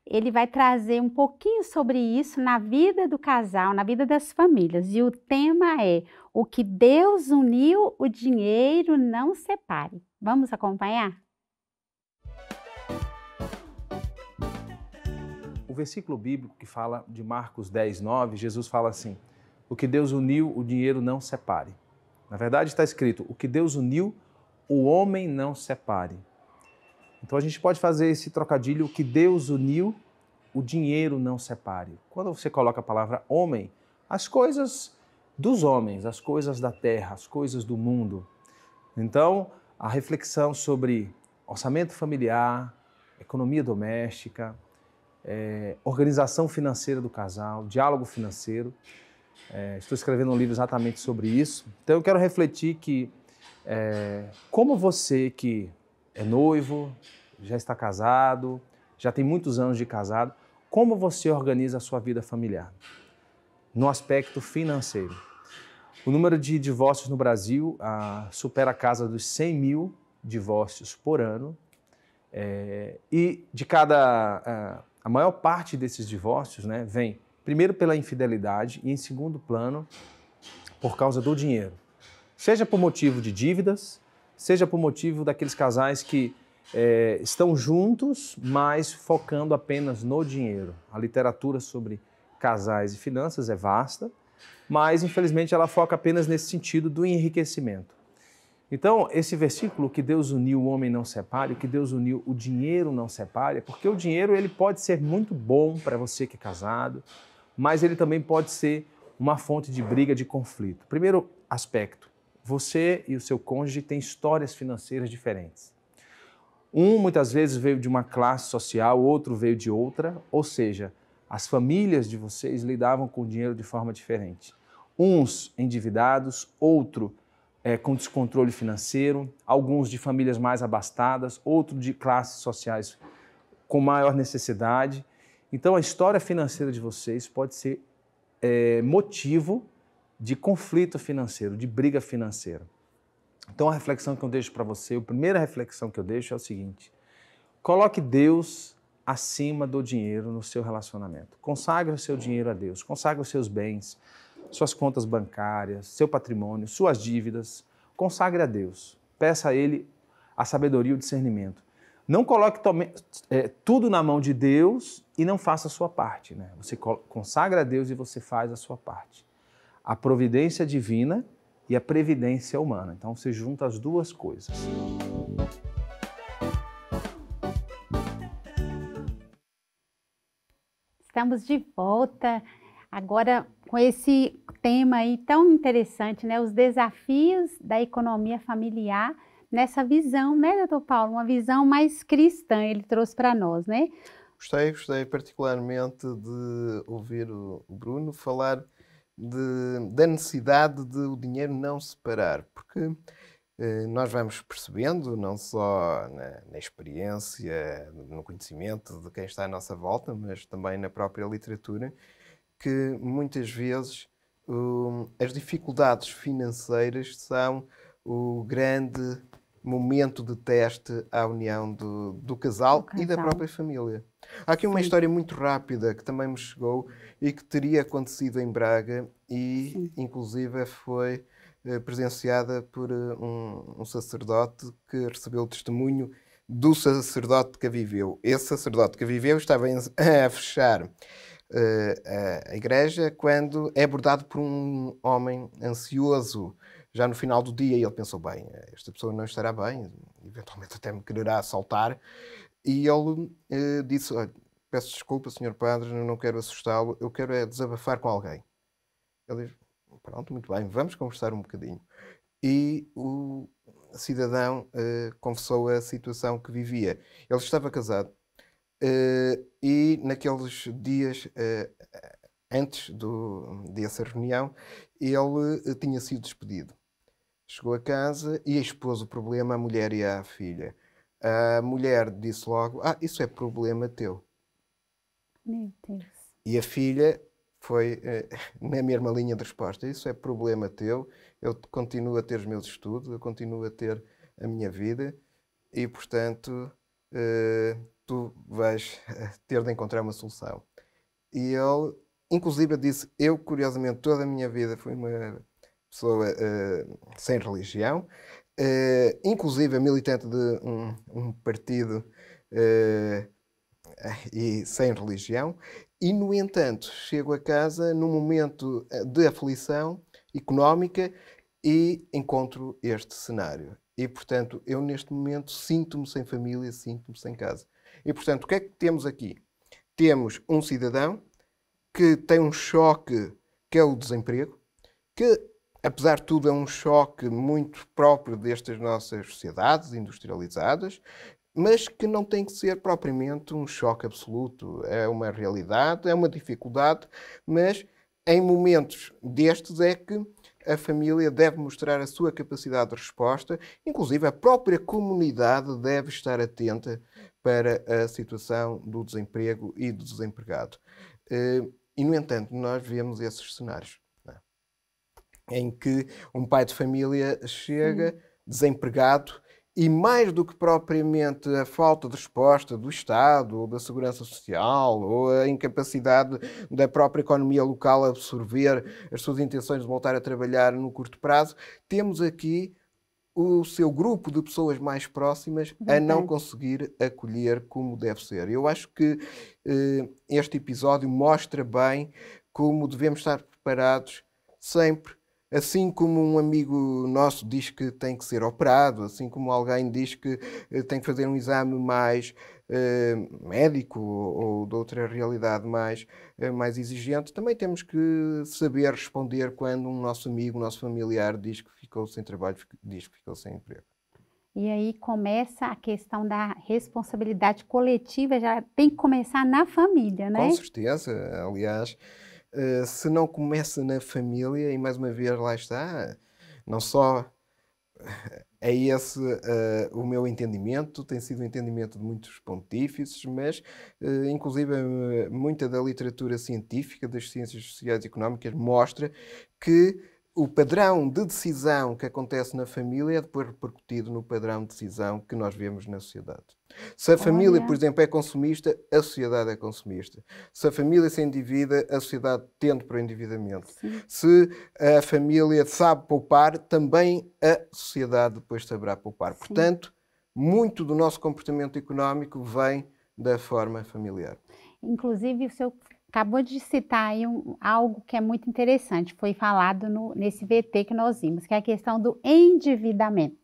[SPEAKER 1] Ele vai trazer um pouquinho sobre isso na vida do casal, na vida das famílias. E o tema é O que Deus uniu, o dinheiro não separe. Vamos acompanhar?
[SPEAKER 3] O versículo bíblico que fala de Marcos 10, 9, Jesus fala assim: o que Deus uniu, o dinheiro não separe. Na verdade, está escrito: o que Deus uniu, o homem não separe. Então a gente pode fazer esse trocadilho: o que Deus uniu, o dinheiro não separe. Quando você coloca a palavra homem, as coisas dos homens, as coisas da terra, as coisas do mundo. Então, a reflexão sobre orçamento familiar, economia doméstica, é, organização financeira do casal, diálogo financeiro, é, estou escrevendo um livro exatamente sobre isso. Então eu quero refletir que é, como você que é noivo, já está casado, já tem muitos anos de casado, como você organiza a sua vida familiar no aspecto financeiro? O número de divórcios no Brasil ah, supera a casa dos 100 mil divórcios por ano. É, e de cada. Ah, a maior parte desses divórcios né, vem Primeiro, pela infidelidade e, em segundo plano, por causa do dinheiro. Seja por motivo de dívidas, seja por motivo daqueles casais que é, estão juntos, mas focando apenas no dinheiro. A literatura sobre casais e finanças é vasta, mas infelizmente ela foca apenas nesse sentido do enriquecimento. Então, esse versículo que Deus uniu o homem não separe, que Deus uniu o dinheiro não separe, porque o dinheiro ele pode ser muito bom para você que é casado, mas ele também pode ser uma fonte de briga, de conflito. Primeiro aspecto: você e o seu cônjuge têm histórias financeiras diferentes. Um muitas vezes veio de uma classe social, outro veio de outra, ou seja, as famílias de vocês lidavam com o dinheiro de forma diferente. Uns endividados, outro é, com descontrole financeiro, alguns de famílias mais abastadas, outro de classes sociais com maior necessidade. Então, a história financeira de vocês pode ser é, motivo de conflito financeiro, de briga financeira. Então, a reflexão que eu deixo para você, a primeira reflexão que eu deixo é o seguinte: coloque Deus acima do dinheiro no seu relacionamento. Consagre o seu dinheiro a Deus, consagre os seus bens, suas contas bancárias, seu patrimônio, suas dívidas. Consagre a Deus. Peça a Ele a sabedoria e o discernimento não coloque tome, é, tudo na mão de Deus e não faça a sua parte. Né? Você consagra a Deus e você faz a sua parte. A providência divina e a previdência humana. Então você junta as duas coisas.
[SPEAKER 1] Estamos de volta agora com esse tema aí tão interessante, né? Os desafios da economia familiar nessa visão, né, doutor Paulo? Uma visão mais cristã ele trouxe para nós, né?
[SPEAKER 2] Gostei, gostei particularmente de ouvir o Bruno falar de, da necessidade de o dinheiro não se parar, porque eh, nós vamos percebendo, não só na, na, experiência, no conhecimento de quem está à nossa volta, mas também na própria literatura, que muitas vezes um, as dificuldades financeiras são o grande momento de teste à união do, do casal, casal, e da própria família. Há aqui uma Sim. história muito rápida que também me chegou e que teria acontecido em Braga e, Sim. inclusive, foi eh, presenciada por eh, um, um, sacerdote que recebeu o testemunho do sacerdote que a viveu. Esse sacerdote que a viveu estava a fechar eh, a igreja quando é abordado por um homem ansioso já no final do dia ele pensou bem, esta pessoa não estará bem, eventualmente até me quererá assaltar. E ele eh, disse, peço desculpa, senhor padre, não quero assustá-lo, eu quero é desabafar com alguém. Ele diz, pronto, muito bem, vamos conversar um bocadinho. E o cidadão eh, confessou a situação que vivia. Ele estava casado eh, e naqueles dias eh, antes do, dessa reunião, ele eh, tinha sido despedido. Chegou a casa e expôs o problema à mulher e à filha. A mulher disse logo: Ah, isso é problema teu. Meu Deus. E a filha foi eh, na mesma linha de resposta: Isso é problema teu. Eu continuo a ter os meus estudos, eu continuo a ter a minha vida e, portanto, eh, tu vais ter de encontrar uma solução. E ele, inclusive, disse: Eu, curiosamente, toda a minha vida fui uma pessoa uh, sem religião, uh, inclusive é militante de um, um partido uh, e sem religião, e no entanto chego a casa num momento de aflição económica e encontro este cenário. E portanto eu neste momento sinto-me sem família, sinto-me sem casa. E portanto o que é que temos aqui? Temos um cidadão que tem um choque que é o desemprego, que apesar de tudo, é um choque muito próprio destas nossas sociedades industrializadas, mas que não tem que ser propriamente um choque absoluto. É uma realidade, é uma dificuldade, mas em momentos destes é que a família deve mostrar a sua capacidade de resposta, inclusive a própria comunidade deve estar atenta para a situação do desemprego e do desempregado. Eh, e, no entanto, nós vemos esses cenários em que um pai de família chega uhum. desempregado e mais do que propriamente a falta de resposta do Estado ou da Segurança Social ou a incapacidade da própria economia local absorver as suas intenções de voltar a trabalhar no curto prazo, temos aqui o seu grupo de pessoas mais próximas a não conseguir acolher como deve ser. Eu acho que eh, este episódio mostra bem como devemos estar preparados sempre Assim como um amigo nosso diz que tem que ser operado, assim como alguém diz que eh, tem que fazer um exame mais eh, médico ou, de outra realidade mais, eh, mais exigente, também temos que saber responder quando um nosso amigo, um nosso familiar diz que ficou sem trabalho, diz que ficou sem emprego.
[SPEAKER 1] E aí começa a questão da responsabilidade coletiva, já tem que começar na família, né? Com
[SPEAKER 2] certeza, aliás. Eh, se não começa na família, e mais uma vez lá está, não só eh, é esse uh, o meu entendimento, tem sido o entendimento de muitos pontífices, mas uh, inclusive muita da literatura científica das ciências sociais e económicas mostra que o padrão de decisão que acontece na família é depois repercutido no padrão de decisão que nós vemos na sociedade. Se a família, por exemplo, é consumista, a sociedade é consumista. Se a família se endivida, a sociedade tende para o endividamento. Sim. Se a família sabe poupar, também a sociedade depois saberá poupar. Sim. Portanto, muito do nosso comportamento económico vem da forma familiar.
[SPEAKER 1] Inclusive, o seu acabou de citar aí um, algo que é muito interessante, foi falado no, nesse VT que nós vimos, que é a questão do endividamento.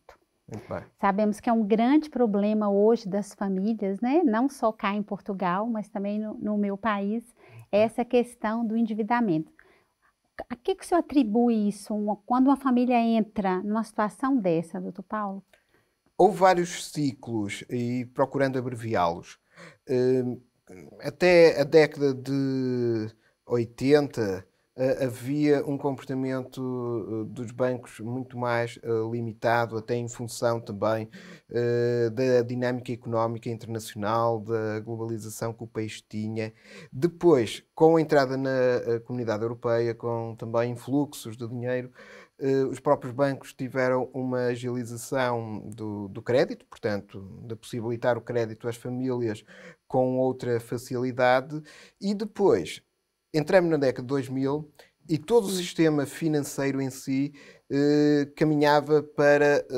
[SPEAKER 1] Sabemos que é um grande problema hoje das famílias, né? não só cá em Portugal, mas também no, no meu país, essa questão do endividamento. A que, que o senhor atribui isso uma, quando uma família entra numa situação dessa, doutor Paulo?
[SPEAKER 2] Houve vários ciclos, e procurando abreviá-los. Uh até a década de 80 eh, havia um comportamento eh, dos bancos muito mais eh, limitado, até em função também da dinâmica económica internacional, da globalização que o país tinha. Depois, com a entrada na comunidade europeia, com também influxos de dinheiro eh, os próprios bancos tiveram uma agilização do, do, crédito, portanto, de possibilitar o crédito às famílias com outra facilidade. E depois, entramos na década de 2000 e todo o hum. sistema financeiro em si eh, caminhava para eh,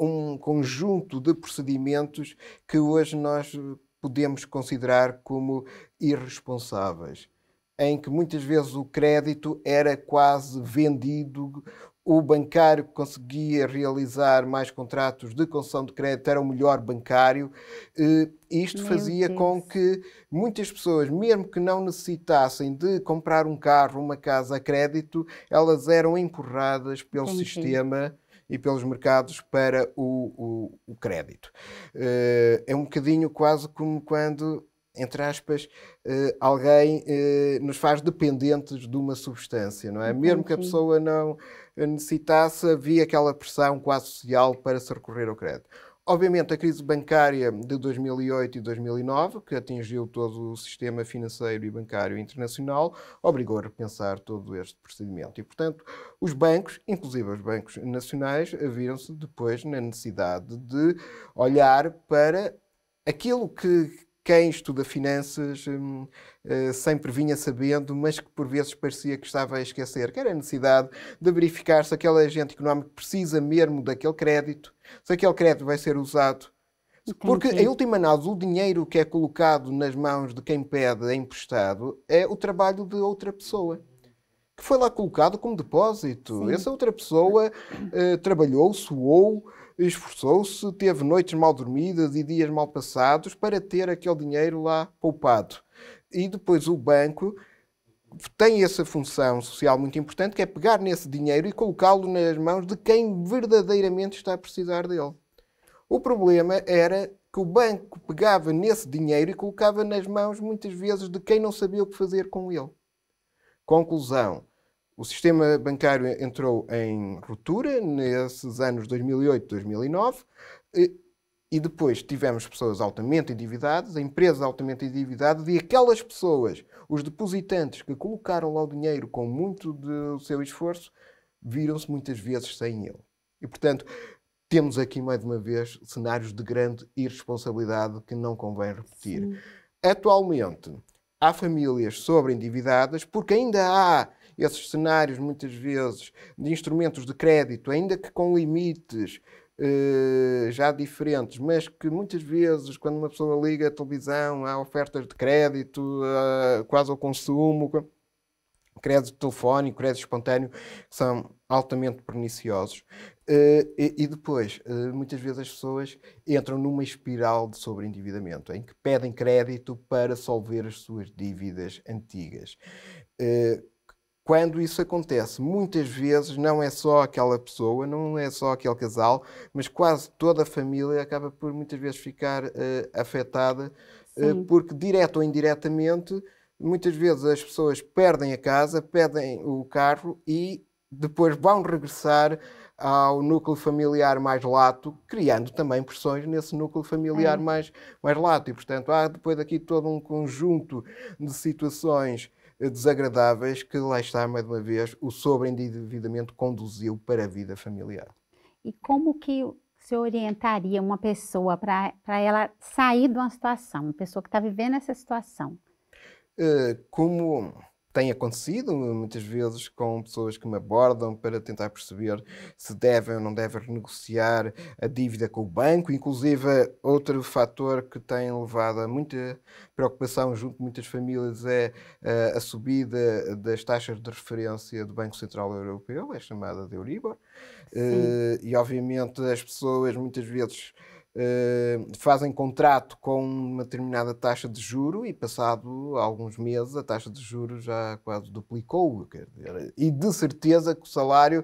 [SPEAKER 2] um conjunto de procedimentos que hoje nós podemos considerar como irresponsáveis em que muitas vezes o crédito era quase vendido, o bancário que conseguia realizar mais contratos de concessão de crédito era o melhor bancário. Eh, e Isto Meu fazia Deus. com que muitas pessoas, mesmo que não necessitassem de comprar um carro, uma casa a crédito, elas eram empurradas pelo sistema e pelos mercados para o, o, o crédito. Eh, é um bocadinho quase como quando entre aspas, eh, alguém eh, nos faz dependentes de uma substância, não é? Uhum, Mesmo que a pessoa não necessitasse, havia aquela pressão quase social para se recorrer ao crédito. Obviamente, a crise bancária de 2008 e 2009, que atingiu todo o sistema financeiro e bancário internacional, obrigou a repensar todo este procedimento. E, portanto, os bancos, inclusive os bancos nacionais, viram-se depois na necessidade de olhar para aquilo que quem estuda finanças hum, eh, sempre vinha sabendo, mas que por vezes parecia que estava a esquecer, que era a necessidade de verificar se aquele agente económico precisa mesmo daquele crédito, se aquele crédito vai ser usado.
[SPEAKER 1] Porque, em última
[SPEAKER 2] análise, o dinheiro que é colocado nas mãos de quem pede é emprestado é o trabalho de outra pessoa que foi lá colocado como depósito. Sim. Essa outra pessoa uh, trabalhou, suou, esforçou-se, teve noites mal dormidas e dias mal passados para ter aquele dinheiro lá poupado. E depois o banco tem essa função social muito importante, que é pegar nesse dinheiro e colocá-lo nas mãos de quem verdadeiramente está a precisar dele. O problema era que o banco pegava nesse dinheiro e colocava nas mãos muitas vezes de quem não sabia o que fazer com ele. Conclusão: o sistema bancário entrou em ruptura nesses anos 2008, 2009 e depois tivemos pessoas altamente endividadas, empresas altamente endividadas e aquelas pessoas, os depositantes que colocaram lá o dinheiro com muito do seu esforço, viram-se muitas vezes sem ele. E portanto, temos aqui mais uma vez cenários de grande irresponsabilidade que não convém repetir. Sim. Atualmente, há famílias sobre-endividadas porque ainda há esses cenários, muitas vezes, de instrumentos de crédito, ainda que com limites eh, já diferentes, mas que muitas vezes, quando uma pessoa liga a televisão, há ofertas de crédito eh, quase ao consumo, crédito telefónico, crédito espontâneo, são altamente perniciosos. Uh, e, e, depois, uh, muitas vezes as pessoas entram numa espiral de sobreendividamento, em que pedem crédito para solver as suas dívidas antigas. Uh, quando isso acontece, muitas vezes não é só aquela pessoa, não é só aquele casal, mas quase toda a família acaba por muitas vezes ficar uh, afetada, uh, porque direto ou indiretamente, muitas vezes as pessoas perdem a casa, perdem o carro e depois vão regressar ao núcleo familiar mais lato, criando também pressões nesse núcleo familiar é. mais, mais lato. E, portanto, há depois aqui todo um conjunto de situações desagradáveis que, lá está, mais uma vez, o sobreendividamento conduziu para a vida familiar.
[SPEAKER 1] E como que se orientaria uma pessoa para ela sair de uma situação, uma pessoa que está vivendo essa situação?
[SPEAKER 2] Eh, como tem acontecido muitas vezes com pessoas que me abordam para tentar perceber se devem ou não devem renegociar a dívida com o banco. Inclusive, outro fator que tem levado a muita preocupação junto de muitas famílias é eh, a subida das taxas de referência do Banco Central Europeu, é chamada de Euribor. Eh, e, obviamente, as pessoas muitas vezes eh, fazem contrato com uma determinada taxa de juro e passado alguns meses a taxa de juro já quase duplicou. Dizer, e de certeza que o salário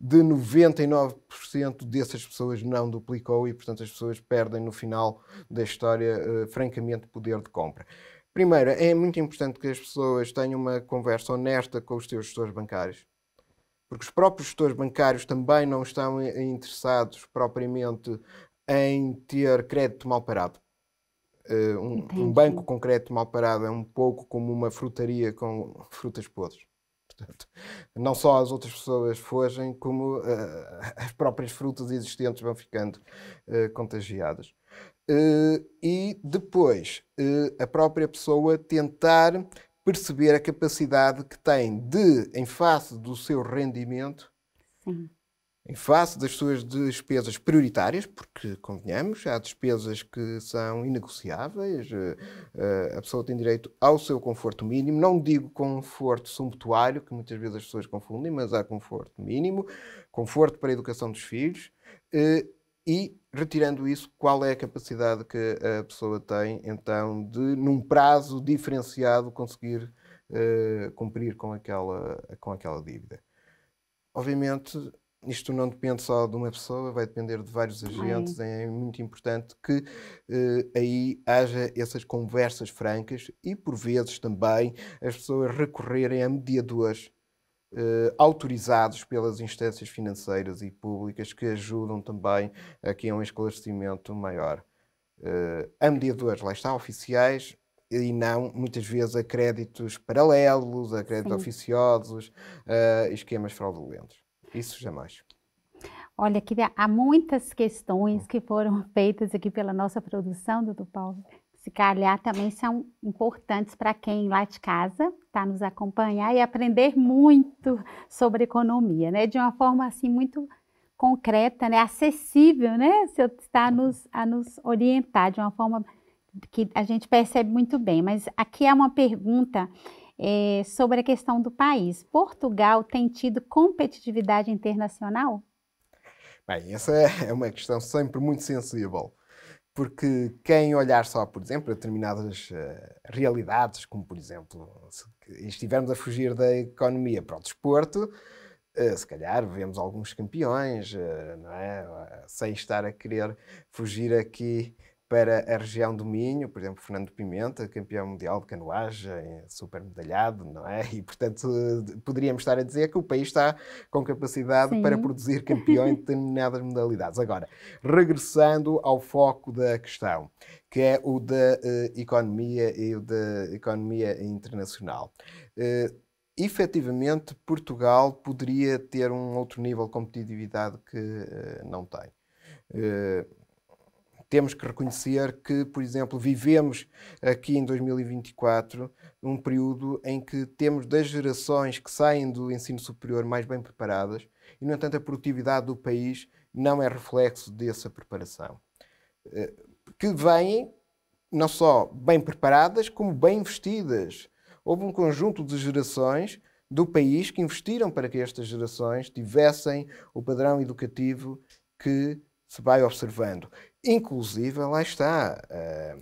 [SPEAKER 2] de 99% dessas pessoas não duplicou e, portanto, as pessoas perdem no final da história, eh, francamente, poder de compra. Primeiro, é muito importante que as pessoas tenham uma conversa honesta com os seus gestores bancários porque os próprios gestores bancários também não estão interessados propriamente em ter crédito mal parado. Uh, um, um, banco com crédito mal parado é um pouco como uma frutaria com frutas podres. Portanto, não só as outras pessoas fogem, como uh, as próprias frutas existentes vão ficando uh, contagiadas. e depois, a própria pessoa tentar perceber a capacidade que tem de, em face do seu rendimento, Sim em face das suas despesas prioritárias, porque, convenhamos, há despesas que são inegociáveis, eh, eh, a pessoa tem direito ao seu conforto mínimo, não digo conforto sumptuário, que muitas vezes as pessoas confundem, mas há conforto mínimo, conforto para a educação dos filhos, eh, e, retirando isso, qual é a capacidade que a pessoa tem, então, de, num prazo diferenciado, conseguir cumprir com aquela, com aquela dívida. Obviamente, isto não depende só de uma pessoa, vai depender de vários agentes. É muito importante que uh, aí haja essas conversas francas e, por vezes, também as pessoas recorrerem a mediadores uh, autorizados pelas instâncias financeiras e públicas que ajudam também aqui a um esclarecimento maior. Uh, a mediadores, lá está, oficiais, e não muitas vezes a créditos paralelos, a créditos Sim. oficiosos, uh, esquemas fraudulentos. Isso jamais.
[SPEAKER 1] Olha, que há muitas questões hum. que foram feitas aqui pela nossa produção, doutor Paulo. Se calhar também são importantes para quem lá de casa está nos acompanhar e aprender muito sobre economia, né? De uma forma assim muito concreta, né? Acessível, né? Se está uhum. nos, a nos orientar de uma forma que a gente percebe muito bem. Mas aqui é uma pergunta é, sobre a questão do país. Portugal tem tido competitividade internacional?
[SPEAKER 2] Bem, essa é, é uma questão sempre muito sensível, porque quem olhar só, por exemplo, a determinadas uh, realidades, como por exemplo, se estivermos a fugir da economia para o desporto, Uh, se calhar vemos alguns campeões, uh, não é? Sem estar a querer fugir aqui para a região do Minho, por exemplo, Fernando Pimenta, campeão mundial de canoagem, é super medalhado, não é? E, portanto, poderíamos estar a dizer que o país está com capacidade Sim. para produzir campeões de determinadas modalidades. Agora, regressando ao foco da questão, que é o da uh, economia e o da economia internacional. Uh, efetivamente, Portugal poderia ter um outro nível de competitividade que uh, não tem. Uh, temos que reconhecer que, por exemplo, vivemos aqui em 2024 um período em que temos das gerações que saem do ensino superior mais bem preparadas e, no entanto, a produtividade do país não é reflexo dessa preparação. Eh, que vêm não só bem preparadas, como bem investidas Houve um conjunto de gerações do país que investiram para que estas gerações tivessem o padrão educativo que se vai observando inclusive, lá está, eh,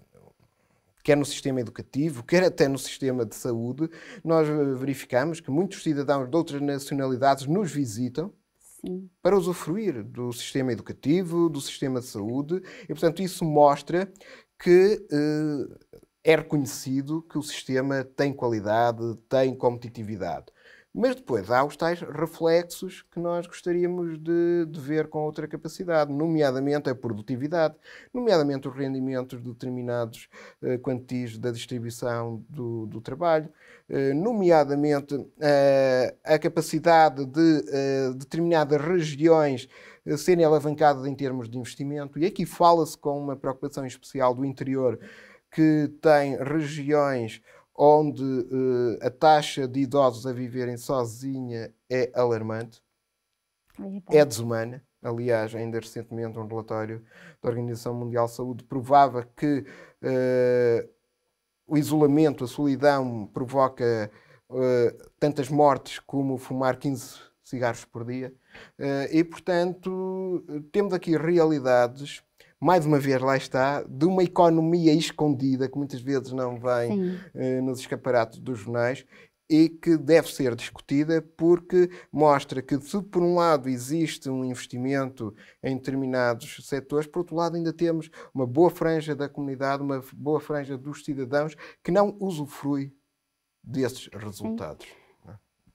[SPEAKER 2] quer no sistema educativo, quer até no sistema de saúde, nós verificamos que muitos cidadãos de outras nacionalidades nos visitam Sim. para usufruir do sistema educativo, do sistema de saúde, e portanto isso mostra que eh, é reconhecido que o sistema tem qualidade, tem competitividade. Mas depois há os tais reflexos que nós gostaríamos de, de, ver com outra capacidade, nomeadamente a produtividade, nomeadamente os rendimentos de determinados eh, quantis da distribuição do, do trabalho, eh, nomeadamente eh, a capacidade de eh, determinadas regiões serem alavancadas em termos de investimento. E aqui fala-se com uma preocupação especial do interior, que tem regiões onde uh, a taxa de idosos a viverem sozinha é alarmante, é desumana. Aliás, ainda recentemente, um relatório da Organização Mundial de Saúde provava que uh, o isolamento, a solidão, provoca uh, tantas mortes como fumar 15 cigarros por dia. e, portanto, temos aqui realidades mais uma vez, lá está, de uma economia escondida que muitas vezes não vem eh, nos escaparatos dos jornais e que deve ser discutida porque mostra que, se por um lado existe um investimento em determinados setores, por outro lado ainda temos uma boa franja da comunidade, uma boa franja dos cidadãos que não usufrui desses resultados. Sim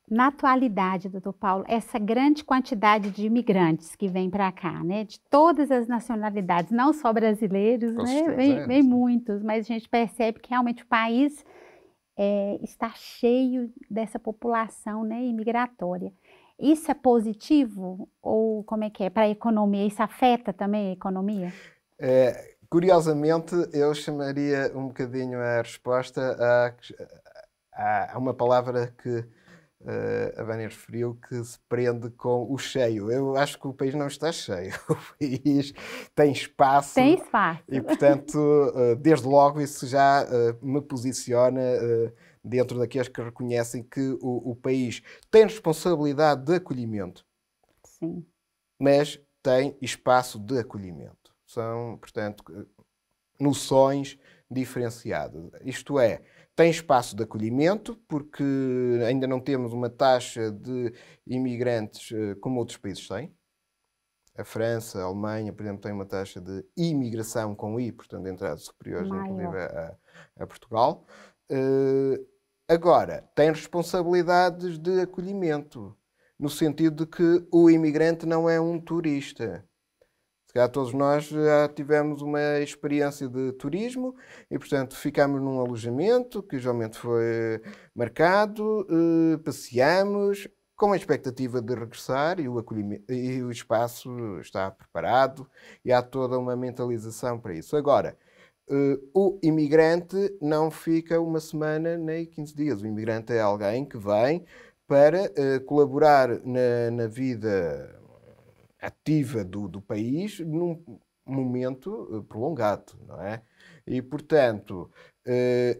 [SPEAKER 1] na atualidade, doutor Paulo, essa grande quantidade de imigrantes que vem para cá, né? De todas as nacionalidades, não só brasileiros, né? Vem, é. vem, muitos, mas a gente percebe que realmente o país é, está cheio dessa população né, imigratória. Isso é positivo ou como é que é? Para a economia, isso afeta também a economia?
[SPEAKER 2] É, curiosamente, eu chamaria um bocadinho a resposta a, a, a uma palavra que Uh, a Vânia referiu que se prende com o cheio. Eu acho que o país não está cheio. O país tem espaço. Tem
[SPEAKER 1] espaço. E, portanto,
[SPEAKER 2] uh, desde logo isso já uh, me posiciona dentro daqueles que reconhecem que o, o, país tem responsabilidade de acolhimento. Sim. Mas tem espaço de acolhimento. São, portanto, noções diferenciadas. Isto é, tem espaço de acolhimento, porque ainda não temos uma taxa de imigrantes eh, como outros países têm. A França, a Alemanha, por exemplo, tem uma taxa de imigração com I, portanto, entradas superiores, Maior. inclusive a, a Portugal. Uh, agora, tem responsabilidades de acolhimento, no sentido de que o imigrante não é um turista. Se calhar todos nós eh, já tivemos uma experiência de turismo e, portanto, ficámos num alojamento que geralmente foi eh, marcado, eh, passeamos com a expectativa de regressar e o, acolhimento, e o espaço está preparado e há toda uma mentalização para isso. Agora, o imigrante não fica uma semana nem 15 dias. O imigrante é alguém que vem para colaborar na, na vida ativa do, do país num momento eh, prolongado, não é? E, portanto, eh,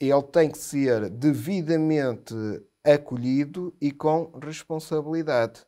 [SPEAKER 2] ele tem que ser devidamente acolhido e com responsabilidade,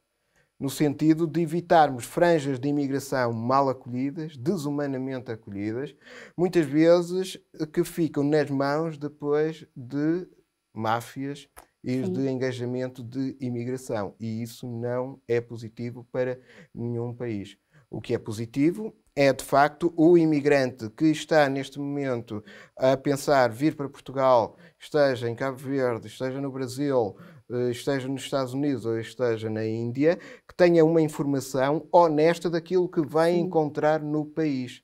[SPEAKER 2] no sentido de evitarmos franjas de imigração mal acolhidas, desumanamente acolhidas, muitas vezes eh, que ficam nas mãos depois de máfias e Sim. de engajamento de imigração. E isso não é positivo para nenhum país. O que é positivo é, de facto, o imigrante que está neste momento a pensar vir para Portugal, esteja em Cabo Verde, esteja no Brasil, eh, esteja nos Estados Unidos ou esteja na Índia, que tenha uma informação honesta daquilo que vai Sim. encontrar no país,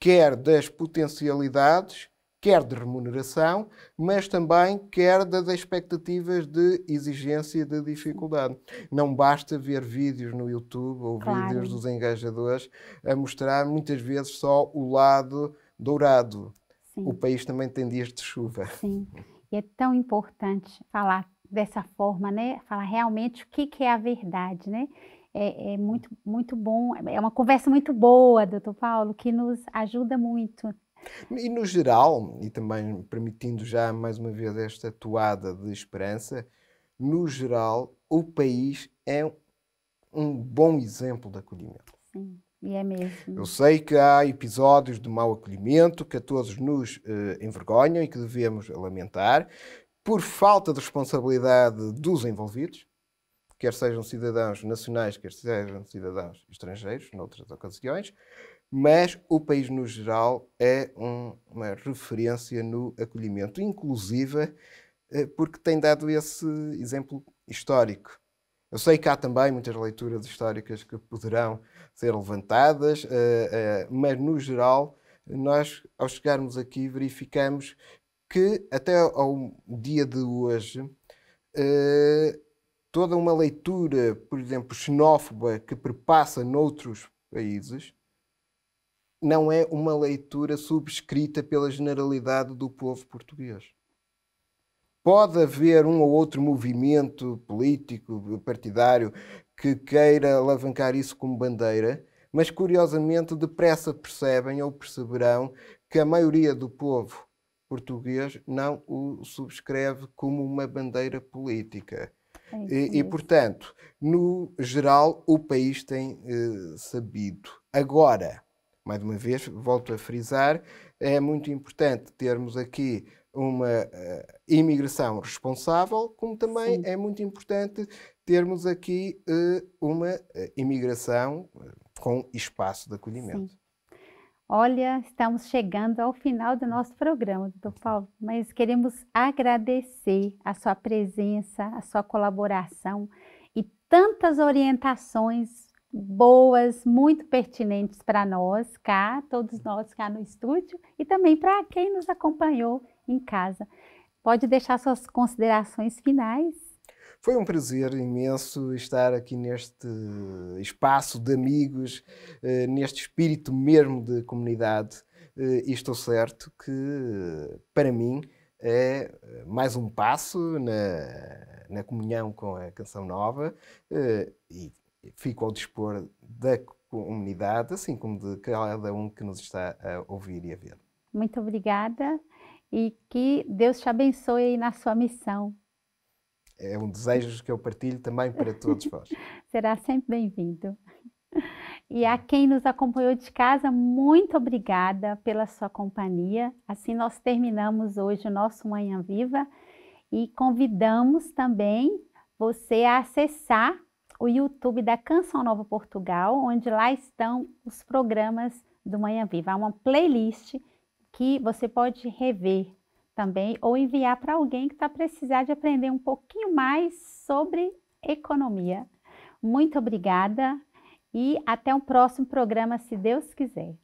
[SPEAKER 2] quer das potencialidades quer de remuneração, mas também quer das expectativas de exigência e de dificuldade. Não basta ver vídeos no YouTube ou claro. vídeos dos engajadores a mostrar muitas vezes só o lado dourado. Sim. O país também tem dias de
[SPEAKER 1] chuva. Sim, e é tão importante falar dessa forma, né? Falar realmente o que, que é a verdade, né? É, é, muito, muito bom, é uma conversa muito boa, doutor Paulo, que nos ajuda muito e no
[SPEAKER 2] geral, e também permitindo já mais uma vez esta toada de esperança, no geral, o país é um bom exemplo de acolhimento.
[SPEAKER 1] Sim, e é mesmo. Eu sei
[SPEAKER 2] que há episódios de mau acolhimento que a todos nos eh, envergonham e que devemos lamentar por falta de responsabilidade dos envolvidos, quer sejam cidadãos nacionais, quer sejam cidadãos estrangeiros, noutras ocasiões mas o país no geral é um, uma referência no acolhimento, inclusive eh, porque tem dado esse exemplo histórico. Eu sei que há também muitas leituras históricas que poderão ser levantadas, eh, eh, mas no geral, nós, ao chegarmos aqui, verificamos que até ao dia de hoje, toda uma leitura, por exemplo, xenófoba que perpassa noutros países, não é uma leitura subscrita pela generalidade do povo português. Pode haver um ou outro movimento político, partidário, que queira alavancar isso como bandeira, mas curiosamente depressa percebem ou perceberão que a maioria do povo português não o subscreve como uma bandeira política. É e, e, portanto, no geral, o país tem eh, sabido. Agora, mais uma vez, volto a frisar, é muito importante termos aqui uma uh, imigração responsável, como também Sim. é muito importante termos aqui uh, uma uh, imigração com espaço de acolhimento. Sim.
[SPEAKER 1] Olha, estamos chegando ao final do nosso programa, doutor uhum. Paulo, mas queremos agradecer a sua presença, a sua colaboração e tantas orientações boas, muito pertinentes para nós cá, todos nós cá no estúdio e também para quem nos acompanhou em casa. Pode deixar suas considerações finais.
[SPEAKER 2] Foi um prazer imenso estar aqui neste espaço de amigos, eh, neste espírito mesmo de comunidade. Eh, e estou certo que, para mim, é mais um passo na, na comunhão com a Canção Nova eh, e fico ao dispor da comunidade, assim como de cada um que nos está a ouvir e a ver.
[SPEAKER 1] Muito obrigada e que Deus te abençoe na sua missão.
[SPEAKER 2] É um desejo que eu partilho também
[SPEAKER 1] para todos vós. Será sempre bem-vindo. E a quem nos acompanhou de casa, muito obrigada pela sua companhia. Assim nós terminamos hoje o nosso Manhã Viva e convidamos também você a acessar o YouTube da Canção Nova Portugal, onde lá estão os programas do Manhã Viva. Há uma playlist que você pode rever também ou enviar para alguém que está precisando de aprender um pouquinho mais sobre economia. Muito obrigada e até o um próximo programa, se Deus quiser.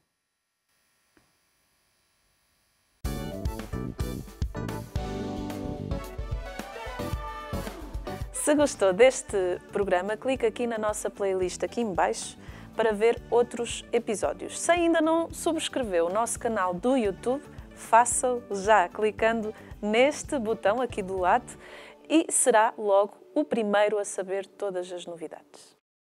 [SPEAKER 3] Se gostou deste programa, clique aqui na nossa playlist aqui embaixo para ver outros episódios. Se ainda não subscreveu o nosso canal do YouTube, faça-o já clicando neste botão aqui do lado e será logo o primeiro a saber todas as novidades.